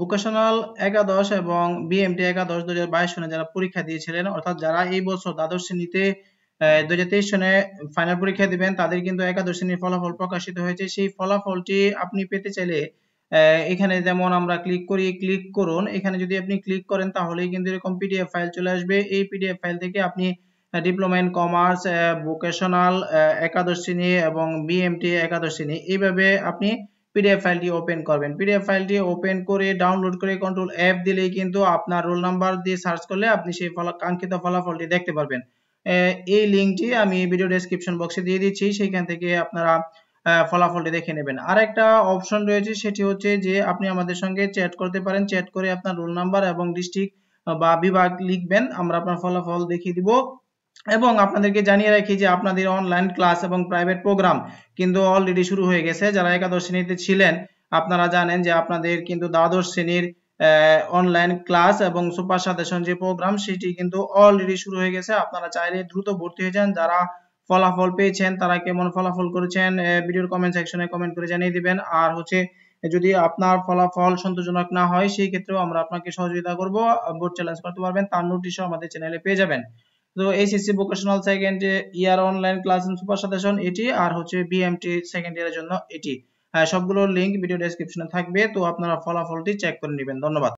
vocational একাদশ এবং BMT একাদশ দু সনে যারা পরীক্ষা দিয়েছিলেন অর্থাৎ যারা এই বছর দ্বাদশ শ্রেণীতে দু সনে ফাইনাল পরীক্ষা দিবেন তাদের কিন্তু একাদশ শ্রেণীর ফলাফল প্রকাশিত হয়েছে সেই ফলাফলটি আপনি পেতে চাইলে এখানে যেমন আমরা ক্লিক করি ক্লিক করুন এখানে যদি আপনি ক্লিক করেন তাহলেই কিন্তু এরকম পিডিএফ ফাইল চলে আসবে এই পিডিএফ ফাইল থেকে আপনি ডিপ্লোমা ইন কমার্স ভোকেশনাল একাদশ শ্রেণী এবং বিএমটি একাদশ শ্রেণী এইভাবে আপনি পিডিএফ ফাইলটি ওপেন করবেন পিডিএফ ফাইলটি ওপেন করে ডাউনলোড করে কন্ট্রোল অ্যাপ দিলেই কিন্তু আপনার রোল নাম্বার দিয়ে সার্চ করলে আপনি সেই ফলা কাঙ্ক্ষিত ফলাফলটি দেখতে পারবেন এই লিঙ্কটি আমি ভিডিও ডেসক্রিপশন বক্সে দিয়ে দিচ্ছি সেইখান থেকে আপনারা ফলাফলটি দেখে নেবেন আর একটা অপশন রয়েছে সেটি হচ্ছে যে আপনি আমাদের সঙ্গে চ্যাট করতে পারেন চ্যাট করে আপনার রোল নাম্বার এবং ডিস্ট্রিক্ট বা বিভাগ লিখবেন আমরা আপনার ফলাফল দেখিয়ে দিব এবং আপনাদেরকে জানিয়ে রাখি যে আপনাদের অনলাইন ক্লাস এবং প্রাইভেট প্রোগ্রাম কিন্তু অলরেডি শুরু হয়ে গেছে যারা একাদশ শ্রেণীতে ছিলেন আপনারা জানেন যে আপনাদের কিন্তু দ্বাদশ শ্রেণীর অনলাইন ক্লাস এবং সুপার সাদেশন যে প্রোগ্রাম সেটি কিন্তু অলরেডি শুরু হয়ে গেছে আপনারা চাইলে দ্রুত ভর্তি হয়ে যান যারা ফলাফল পেয়েছেন তারা কেমন ফলাফল করেছেন ভিডিওর কমেন্ট সেকশনে কমেন্ট করে জানিয়ে দিবেন আর হচ্ছে যদি আপনার ফলাফল সন্তোষজনক না হয় সেই ক্ষেত্রেও আমরা আপনাকে সহযোগিতা করব বোর্ড চ্যালেঞ্জ করতে পারবেন তার নোটিশও আমাদের চ্যানেলে পেয়ে যাবেন তো H S C vocational second year online class and super suggestion এটি আর হচ্ছে বিএমটি সেকেন্ড ইয়ারের জন্য এটি হ্যাঁ, সবগুলোর লিংক ভিডিও ডেসক্রিপশনে থাকবে তো আপনারা ফলাফলটি চেক করে নেবেন ধন্যবাদ